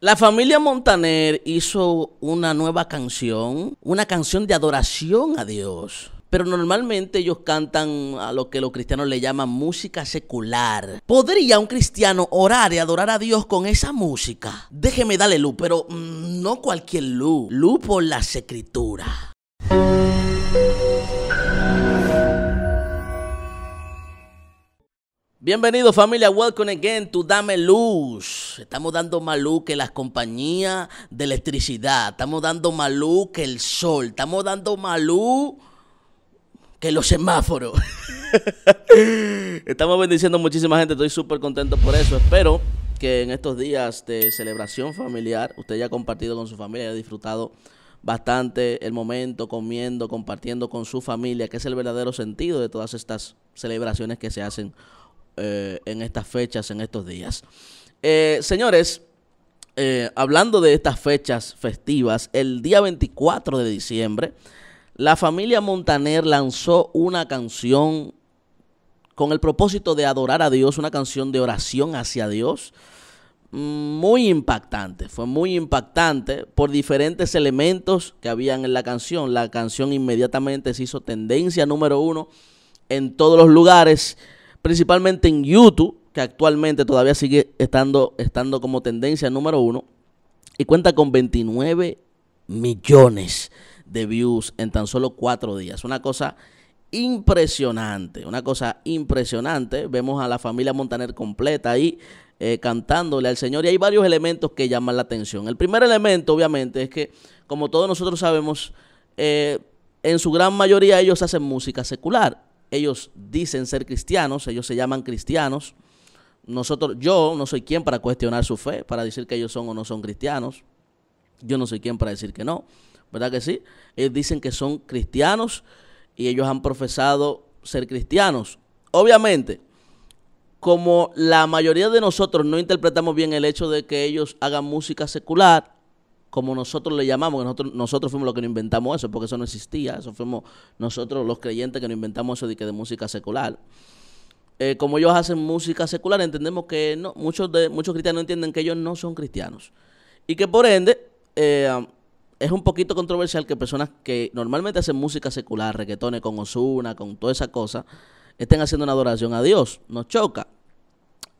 La familia Montaner hizo una nueva canción, una canción de adoración a Dios. Pero normalmente ellos cantan a lo que los cristianos le llaman música secular. ¿Podría un cristiano orar y adorar a Dios con esa música? Déjeme darle luz, pero mm, no cualquier luz, luz por las escrituras. Bienvenido familia, welcome again to Dame Luz. Estamos dando más luz que las compañías de electricidad, estamos dando más luz que el sol, estamos dando más luz que los semáforos. estamos bendiciendo muchísima gente, estoy súper contento por eso. Espero que en estos días de celebración familiar usted haya compartido con su familia, haya disfrutado bastante el momento, comiendo, compartiendo con su familia, que es el verdadero sentido de todas estas celebraciones que se hacen eh, en estas fechas, en estos días. Eh, señores, eh, hablando de estas fechas festivas, el día 24 de diciembre, la familia Montaner lanzó una canción con el propósito de adorar a Dios, una canción de oración hacia Dios, mm, muy impactante, fue muy impactante por diferentes elementos que habían en la canción. La canción inmediatamente se hizo tendencia número uno en todos los lugares principalmente en YouTube, que actualmente todavía sigue estando, estando como tendencia número uno, y cuenta con 29 millones de views en tan solo cuatro días. Una cosa impresionante, una cosa impresionante. Vemos a la familia Montaner completa ahí eh, cantándole al Señor y hay varios elementos que llaman la atención. El primer elemento, obviamente, es que, como todos nosotros sabemos, eh, en su gran mayoría ellos hacen música secular ellos dicen ser cristianos, ellos se llaman cristianos. Nosotros, yo no soy quien para cuestionar su fe, para decir que ellos son o no son cristianos. Yo no soy quien para decir que no, ¿verdad que sí? Ellos dicen que son cristianos y ellos han profesado ser cristianos. Obviamente, como la mayoría de nosotros no interpretamos bien el hecho de que ellos hagan música secular, como nosotros le llamamos, nosotros, nosotros fuimos los que nos inventamos eso, porque eso no existía, eso fuimos nosotros los creyentes que nos inventamos eso de que de música secular. Eh, como ellos hacen música secular, entendemos que muchos, de, muchos cristianos entienden que ellos no son cristianos. Y que por ende, eh, es un poquito controversial que personas que normalmente hacen música secular, reggaetones con Osuna, con toda esa cosa, estén haciendo una adoración a Dios. Nos choca.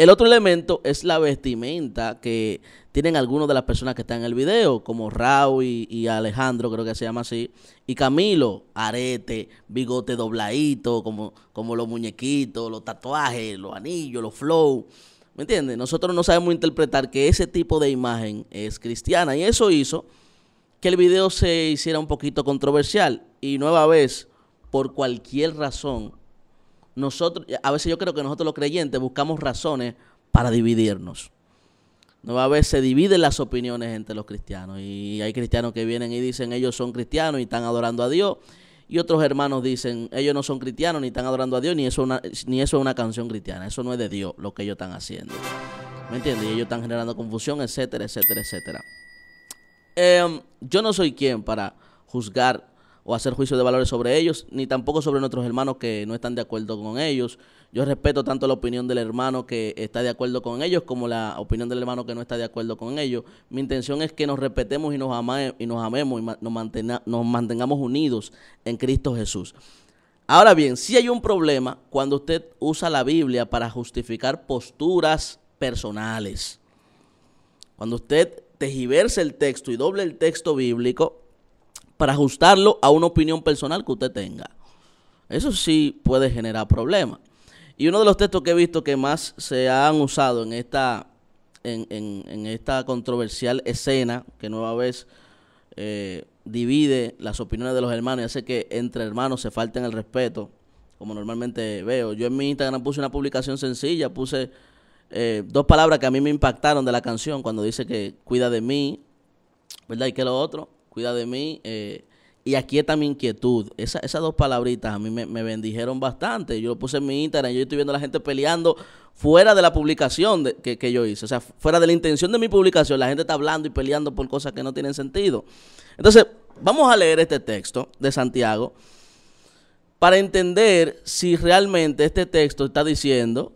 El otro elemento es la vestimenta que tienen algunas de las personas que están en el video, como Raúl y, Alejandro, creo que se llama así, y Camilo, arete, bigote dobladito, como, como los muñequitos, los tatuajes, los anillos, los flow. ¿Me entiendes? Nosotros no sabemos interpretar que ese tipo de imagen es cristiana y eso hizo que el video se hiciera un poquito controversial y nueva vez, por cualquier razón, nosotros, a veces yo creo que nosotros los creyentes buscamos razones para dividirnos. No, a veces se dividen las opiniones entre los cristianos y hay cristianos que vienen y dicen ellos son cristianos y están adorando a Dios y otros hermanos dicen ellos no son cristianos ni están adorando a Dios ni eso, ni eso es una canción cristiana, eso no es de Dios lo que ellos están haciendo. ¿Me entiendes? Y ellos están generando confusión, etcétera, etcétera, etcétera. Em, yo no soy quien para juzgar o hacer juicio de valores sobre ellos, ni tampoco sobre nuestros hermanos que no están de acuerdo con ellos. Yo respeto tanto la opinión del hermano que está de acuerdo con ellos como la opinión del hermano que no está de acuerdo con ellos. Mi intención es que nos respetemos y nos, y nos amemos y nos, mantengamos unidos en Cristo Jesús. Ahora bien, si hay un problema cuando usted usa la Biblia para justificar posturas personales. Cuando usted tejiverse el texto y doble el texto bíblico para ajustarlo a una opinión personal que usted tenga. Eso sí puede generar problemas. Y uno de los textos que he visto que más se han usado en esta, en, en, esta controversial escena, que nueva vez eh, divide las opiniones de los hermanos y hace que entre hermanos se falten el respeto, como normalmente veo. Yo en mi Instagram puse una publicación sencilla, puse eh, dos palabras que a mí me impactaron de la canción, cuando dice que cuida de mí, ¿verdad? Y que lo otro cuida de mí. Eh, y aquí está mi inquietud. esas dos palabritas a mí me, me, bendijeron bastante. Yo lo puse en mi Instagram, yo estoy viendo a la gente peleando fuera de la publicación que, que, yo hice. O sea, fuera de la intención de mi publicación, la gente está hablando y peleando por cosas que no tienen sentido. Entonces, vamos a leer este texto de Santiago para entender si realmente este texto está diciendo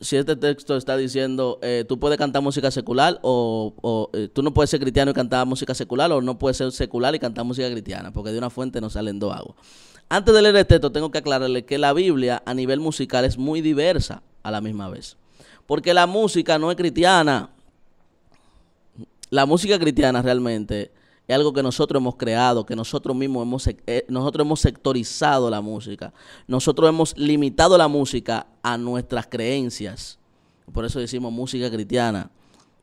si este texto está diciendo, eh, tú puedes cantar música secular o, eh, tú no puedes ser cristiano y cantar música secular o no puedes ser secular y cantar música cristiana, porque de una fuente no salen dos aguas. Antes de leer este texto, tengo que aclararle que la Biblia a nivel musical es muy diversa a la misma vez, porque la música no es cristiana. La música cristiana realmente es algo que nosotros hemos creado, que nosotros mismos hemos, eh, nosotros hemos sectorizado la música, nosotros hemos limitado la música a nuestras creencias. Por eso decimos música cristiana.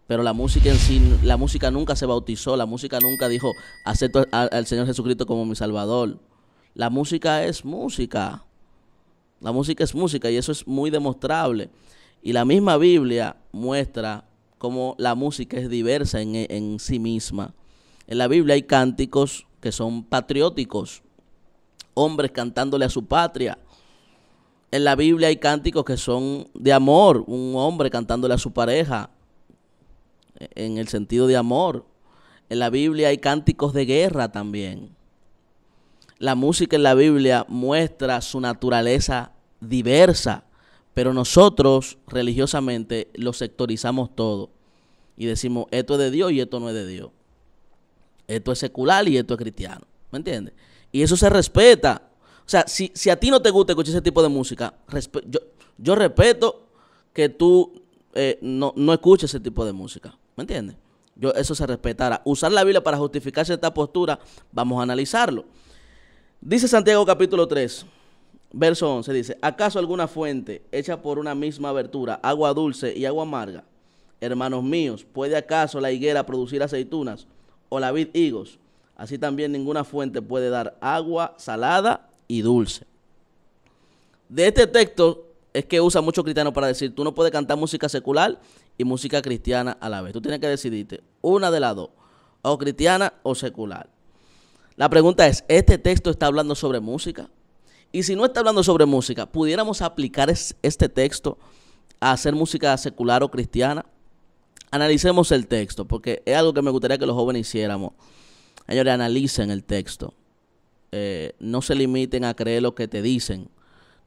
Pero la música en sí, la música nunca se bautizó, la música nunca dijo, acepto al Señor Jesucristo como mi Salvador. La música es música. La música es música y eso es muy demostrable. Y la misma Biblia muestra cómo la música es diversa en, en sí misma. En la Biblia hay cánticos que son patrióticos, hombres cantándole a su patria, en la Biblia hay cánticos que son de amor, un hombre cantándole a su pareja, en el sentido de amor. En la Biblia hay cánticos de guerra también. La música en la Biblia muestra su naturaleza diversa, pero nosotros religiosamente lo sectorizamos todo y decimos, esto es de Dios y esto no es de Dios. Esto es secular y esto es cristiano. ¿Me entiendes? Y eso se respeta. O sea, si, a ti no te gusta escuchar ese tipo de música, yo, respeto que tú eh, no, no escuches ese tipo de música. ¿Me entiendes? Yo, eso se respetará. Usar la Biblia para justificarse esta postura, vamos a analizarlo. Dice Santiago capítulo 3, verso 11, dice, ¿acaso alguna fuente hecha por una misma abertura, agua dulce y agua amarga? Hermanos míos, ¿puede acaso la higuera producir aceitunas o la vid higos? Así también ninguna fuente puede dar agua salada y dulce. De este texto es que usa mucho cristiano para decir, tú no puedes cantar música secular y música cristiana a la vez. Tú tienes que decidirte una de las dos, o cristiana o secular. La pregunta es, ¿este texto está hablando sobre música? Y si no está hablando sobre música, ¿pudiéramos aplicar este texto a hacer música secular o cristiana? Analicemos el texto, porque es algo que me gustaría que los jóvenes hiciéramos. Señores, analicen el texto. Eh, no se limiten a creer lo que te dicen.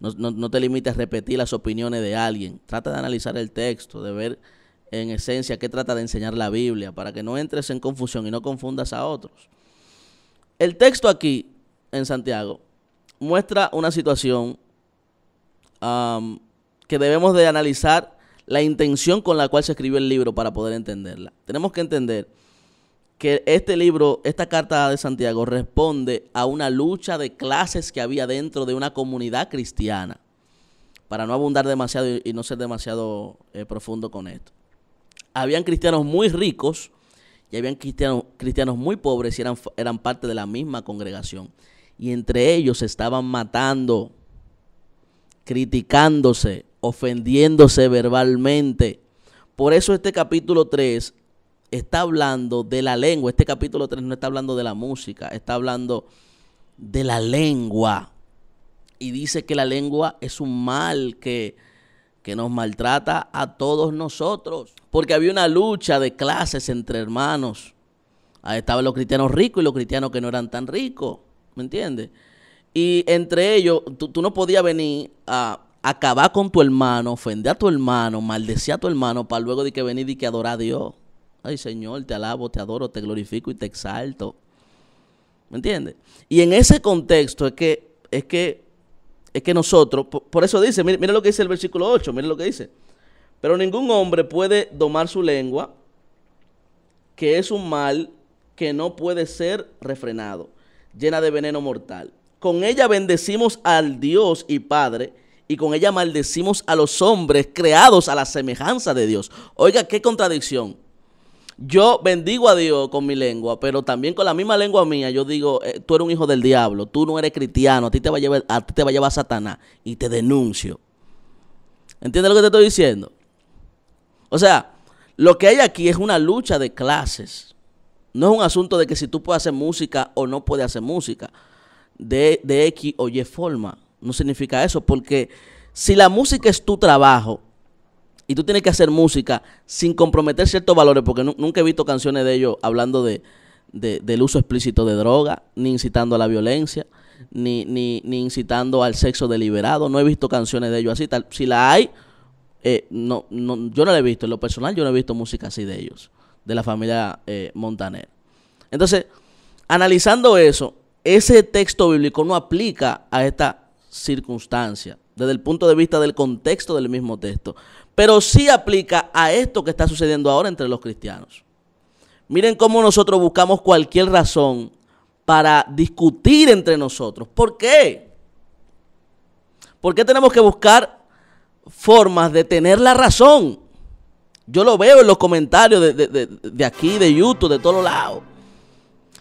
No, te limites a repetir las opiniones de alguien. Trata de analizar el texto, de ver en esencia qué trata de enseñar la Biblia, para que no entres en confusión y no confundas a otros. El texto aquí, en Santiago, muestra una situación que debemos de analizar la intención con la cual se escribió el libro para poder entenderla. Tenemos que entender que este libro, esta carta de Santiago responde a una lucha de clases que había dentro de una comunidad cristiana, para no abundar demasiado y no ser demasiado eh, profundo con esto. Habían cristianos muy ricos y habían cristianos, cristianos muy pobres y eran, eran parte de la misma congregación. Y entre ellos estaban matando, criticándose, ofendiéndose verbalmente. Por eso este capítulo 3 está hablando de la lengua. Este capítulo 3 no está hablando de la música, está hablando de la lengua. Y dice que la lengua es un mal que, que nos maltrata a todos nosotros. Porque había una lucha de clases entre hermanos. Ahí estaban los cristianos ricos y los cristianos que no eran tan ricos. ¿Me entiendes? Y entre ellos, tú, no podías venir a acabar con tu hermano, ofender a tu hermano, maldecir a tu hermano, para luego de que venir y que adorar a Dios. Ay Señor, te alabo, te adoro, te glorifico y te exalto. ¿Me entiendes? Y en ese contexto es que, es que, es que nosotros, por, eso dice, mira lo que dice el versículo 8, mire lo que dice. Pero ningún hombre puede domar su lengua, que es un mal que no puede ser refrenado, llena de veneno mortal. Con ella bendecimos al Dios y Padre, y con ella maldecimos a los hombres creados a la semejanza de Dios. Oiga, qué contradicción. Yo bendigo a Dios con mi lengua, pero también con la misma lengua mía, yo digo, eh, tú eres un hijo del diablo, tú no eres cristiano, a ti te va a llevar, a te va llevar Satanás y te denuncio. ¿Entiendes lo que te estoy diciendo? O sea, lo que hay aquí es una lucha de clases. No es un asunto de que si tú puedes hacer música o no puedes hacer música. De, de X o Y forma. No significa eso, porque si la música es tu trabajo, y tú tienes que hacer música sin comprometer ciertos valores, porque nunca he visto canciones de ellos hablando de, del uso explícito de droga, ni incitando a la violencia, ni, incitando al sexo deliberado. No he visto canciones de ellos así. Si la hay, eh, no, yo no la he visto. En lo personal, yo no he visto música así de ellos, de la familia eh, Montaner. Entonces, analizando eso, ese texto bíblico no aplica a esta circunstancia, desde el punto de vista del contexto del mismo texto pero sí aplica a esto que está sucediendo ahora entre los cristianos. Miren cómo nosotros buscamos cualquier razón para discutir entre nosotros. ¿Por qué? ¿Por qué tenemos que buscar formas de tener la razón? Yo lo veo en los comentarios de, de aquí, de YouTube, de todos lados.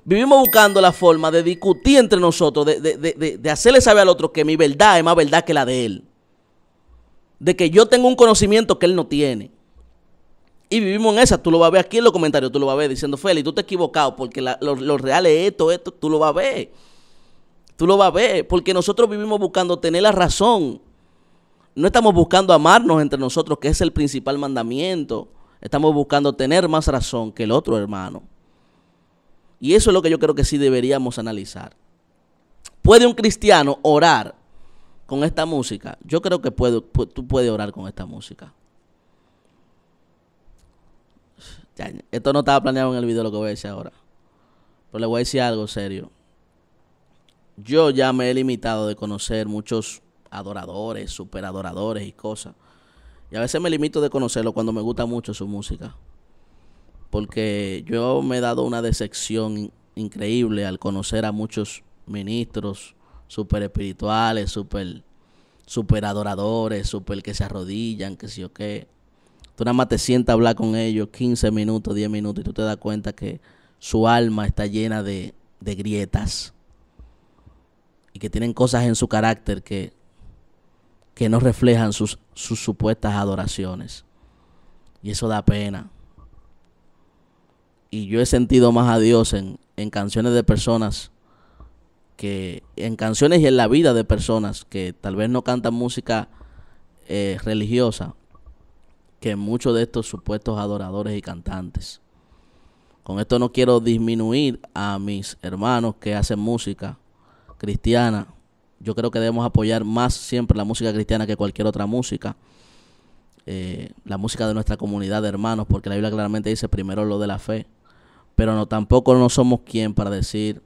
Vivimos buscando la forma de discutir entre nosotros, de, hacerle saber al otro que mi verdad es más verdad que la de él de que yo tengo un conocimiento que él no tiene. Y vivimos en esa, tú lo vas a ver aquí en los comentarios, tú lo vas a ver diciendo, Feli, tú te has equivocado porque lo, lo, real es esto, esto, tú lo vas a ver. Tú lo vas a ver, porque nosotros vivimos buscando tener la razón. No estamos buscando amarnos entre nosotros, que es el principal mandamiento. Estamos buscando tener más razón que el otro hermano. Y eso es lo que yo creo que sí deberíamos analizar. ¿Puede un cristiano orar con esta música, yo creo que puedo, tú puedes orar con esta música. esto no estaba planeado en el video lo que voy a decir ahora. Pero le voy a decir algo serio. Yo ya me he limitado de conocer muchos adoradores, superadoradores y cosas. Y a veces me limito de conocerlo cuando me gusta mucho su música. Porque yo me he dado una decepción increíble al conocer a muchos ministros, súper espirituales, súper super adoradores, súper que se arrodillan, que sí o qué. Tú nada más te sientas a hablar con ellos 15 minutos, 10 minutos y tú te das cuenta que su alma está llena de, de grietas y que tienen cosas en su carácter que, que no reflejan sus, sus supuestas adoraciones. Y eso da pena. Y yo he sentido más a Dios en, en canciones de personas que en canciones y en la vida de personas que tal vez no cantan música eh, religiosa, que muchos de estos supuestos adoradores y cantantes. Con esto no quiero disminuir a mis hermanos que hacen música cristiana. Yo creo que debemos apoyar más siempre la música cristiana que cualquier otra música. Eh, la música de nuestra comunidad de hermanos, porque la Biblia claramente dice primero lo de la fe. Pero no, tampoco no somos quien para decir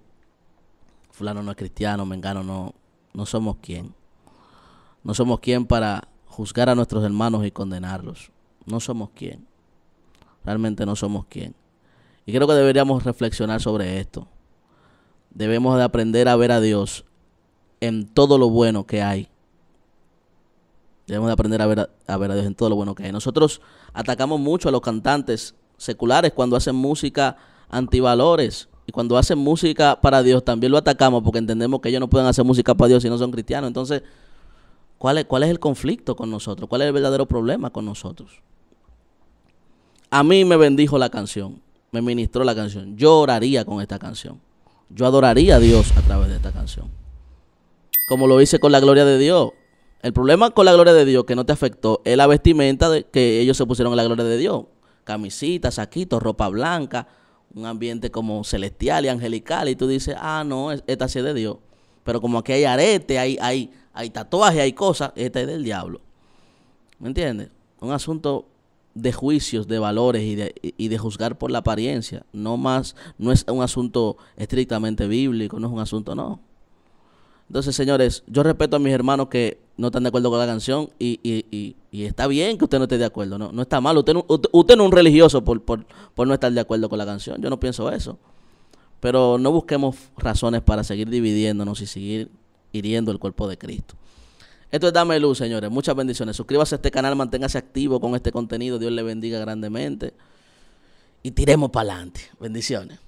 fulano no es cristiano, mengano no, no somos quien. No somos quien para juzgar a nuestros hermanos y condenarlos. No somos quien. Realmente no somos quien. Y creo que deberíamos reflexionar sobre esto. Debemos de aprender a ver a Dios en todo lo bueno que hay. Debemos de aprender a ver a, a ver a Dios en todo lo bueno que hay. Nosotros atacamos mucho a los cantantes seculares cuando hacen música antivalores y cuando hacen música para Dios, también lo atacamos porque entendemos que ellos no pueden hacer música para Dios si no son cristianos. Entonces, ¿cuál es, cuál es el conflicto con nosotros? ¿Cuál es el verdadero problema con nosotros? A mí me bendijo la canción, me ministró la canción. Yo oraría con esta canción. Yo adoraría a Dios a través de esta canción. Como lo hice con la gloria de Dios. El problema con la gloria de Dios que no te afectó es la vestimenta que ellos se pusieron en la gloria de Dios. Camisitas, saquitos, ropa blanca un ambiente como celestial y angelical y tú dices, ah, no, esta sí es de Dios. Pero como aquí hay arete, hay, hay, hay tatuaje, hay cosas, esta es del diablo. ¿Me entiendes? Un asunto de juicios, de valores y de, y de juzgar por la apariencia. No más, no es un asunto estrictamente bíblico, no es un asunto, no. Entonces, señores, yo respeto a mis hermanos que no están de acuerdo con la canción y, está bien que usted no esté de acuerdo, no, no está mal. Usted no, es un religioso por, por, no estar de acuerdo con la canción, yo no pienso eso. Pero no busquemos razones para seguir dividiéndonos y seguir hiriendo el cuerpo de Cristo. Esto es Dame Luz, señores. Muchas bendiciones. Suscríbase a este canal, manténgase activo con este contenido. Dios le bendiga grandemente. Y tiremos para adelante. Bendiciones.